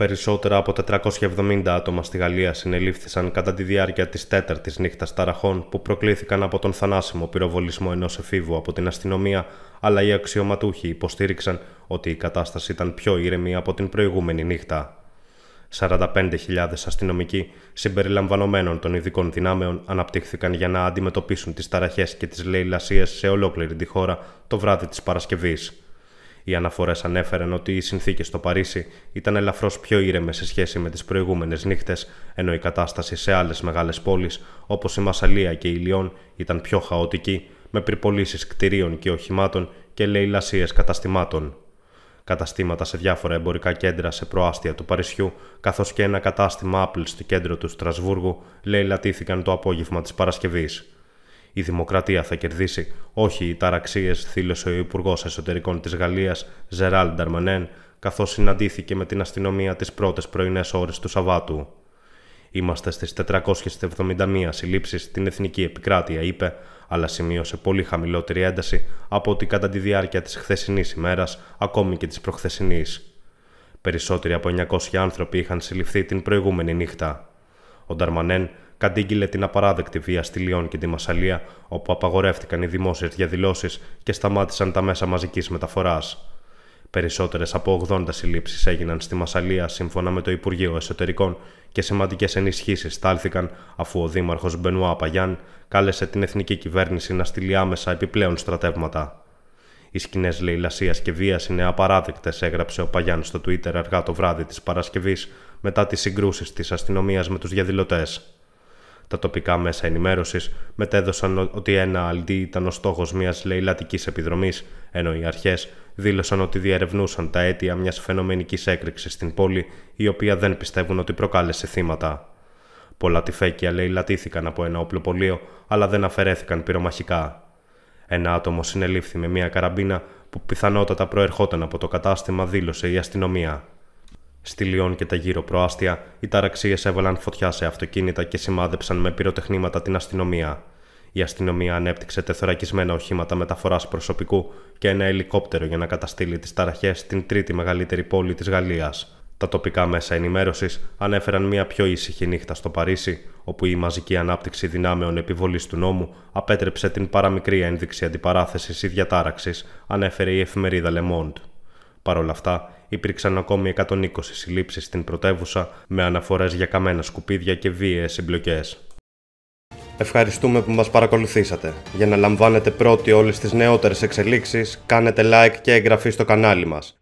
Περισσότερα από 470 άτομα στη Γαλλία συνελήφθησαν κατά τη διάρκεια της τέταρτης νύχτας ταραχών που προκλήθηκαν από τον θανάσιμο πυροβολισμό ενός εφήβου από την αστυνομία, αλλά οι αξιωματούχοι υποστήριξαν ότι η κατάσταση ήταν πιο ήρεμη από την προηγούμενη νύχτα. 45.000 αστυνομικοί συμπεριλαμβανομένων των ειδικών δυνάμεων αναπτύχθηκαν για να αντιμετωπίσουν τις ταραχές και τις λαιλασίες σε ολόκληρη τη χώρα το βράδυ της Παρασκευής. Οι αναφορές ανέφεραν ότι οι συνθήκες στο Παρίσι ήταν ελαφρώς πιο ήρεμες σε σχέση με τις προηγούμενες νύχτες, ενώ η κατάσταση σε άλλες μεγάλες πόλεις όπως η Μασαλία και η Λιόν ήταν πιο χαοτική, με πυρπολίσει κτηρίων και οχημάτων και λαιλασίες καταστημάτων. Καταστήματα σε διάφορα εμπορικά κέντρα σε προάστια του Παρισιού, καθώς και ένα κατάστημα Apple στο κέντρο του Στρασβούργου, λαιλατήθηκαν το απόγευμα της Παρασκευής. Η δημοκρατία θα κερδίσει, όχι οι ταραξίες, θήλωσε ο Υπουργός Εσωτερικών της Γαλλίας Ζεράλ Νταρμανέν, καθώς συναντήθηκε με την αστυνομία τις πρώτες πρωινές ώρες του Σαββάτου. Είμαστε στις 471 συλλήψεις στην εθνική επικράτεια, είπε, αλλά σημείωσε πολύ χαμηλότερη ένταση από ότι κατά τη διάρκεια της χθεσινής ημέρας, ακόμη και της προχθεσινής. Περισσότεροι από 900 άνθρωποι είχαν συλληφθεί την προηγούμενη νύχτα. Ο Νταρμανέν κατήγγειλε την απαράδεκτη βία στη Λιόν και τη Μασαλία, όπου απαγορεύτηκαν οι δημόσιες διαδηλώσεις και σταμάτησαν τα μέσα μαζικής μεταφοράς. Περισσότερες από 80 συλλήψεις έγιναν στη Μασαλία σύμφωνα με το Υπουργείο Εσωτερικών και σημαντικές ενισχύσεις στάλθηκαν αφού ο Δήμαρχος Μπενουά Παγιάν κάλεσε την εθνική κυβέρνηση να στείλει άμεσα επιπλέον στρατεύματα. Οι σκηνές λαϊλασία και βίας είναι απαράδεκτες, έγραψε ο Παγιάν στο Twitter αργά το βράδυ της Παρασκευής μετά τις συγκρούσεις της αστυνομίας με τους διαδηλωτές. Τα τοπικά μέσα ενημέρωσης μετέδωσαν ότι ένα αλτί ήταν ο στόχος μιας λαιλατικής επιδρομής, ενώ οι αρχές δήλωσαν ότι διερευνούσαν τα αίτια μιας φαινομενικής έκρηξης στην πόλη, η οποία δεν πιστεύουν ότι προκάλεσε θύματα. Πολλά τυφέκια λαιλατήθηκαν από ένα οπλοπολείο, αλλά δεν αφαιρέθηκαν πυρομαχικά. Ένα άτομο συνελήφθη με μια καραμπίνα που πιθανότατα προερχόταν από το κατάστημα, δήλωσε η αστυνομία. Στη Λιόν και τα γύρω προάστια, οι ταραξίες έβαλαν φωτιά σε αυτοκίνητα και σημάδεψαν με πυροτεχνήματα την αστυνομία. Η αστυνομία ανέπτυξε τεθωρακισμένα οχήματα μεταφοράς προσωπικού και ένα ελικόπτερο για να καταστήλει τις ταραχές στην τρίτη μεγαλύτερη πόλη της Γαλλίας. Τα τοπικά μέσα ενημέρωσης ανέφεραν μια πιο ήσυχη νύχτα στο Παρίσι, όπου η μαζική ανάπτυξη δυνάμεων επιβολής του νόμου απέτρεψε την παραμικρή ένδειξη αντιπαράθεσης ή διατάραξης, ανέφερε η εφημερίδα Le Monde. Παρ' όλα αυτά, υπήρξαν ακόμη 120 συλλήψεις στην πρωτεύουσα με αναφορές για καμένα σκουπίδια και βίαιες συμπλοκές. Ευχαριστούμε που μας παρακολουθήσατε. Για να λαμβάνετε πρώτοι όλες τις νεότερες εξελίξεις, κάνετε like και εγγραφή στο κανάλι μας.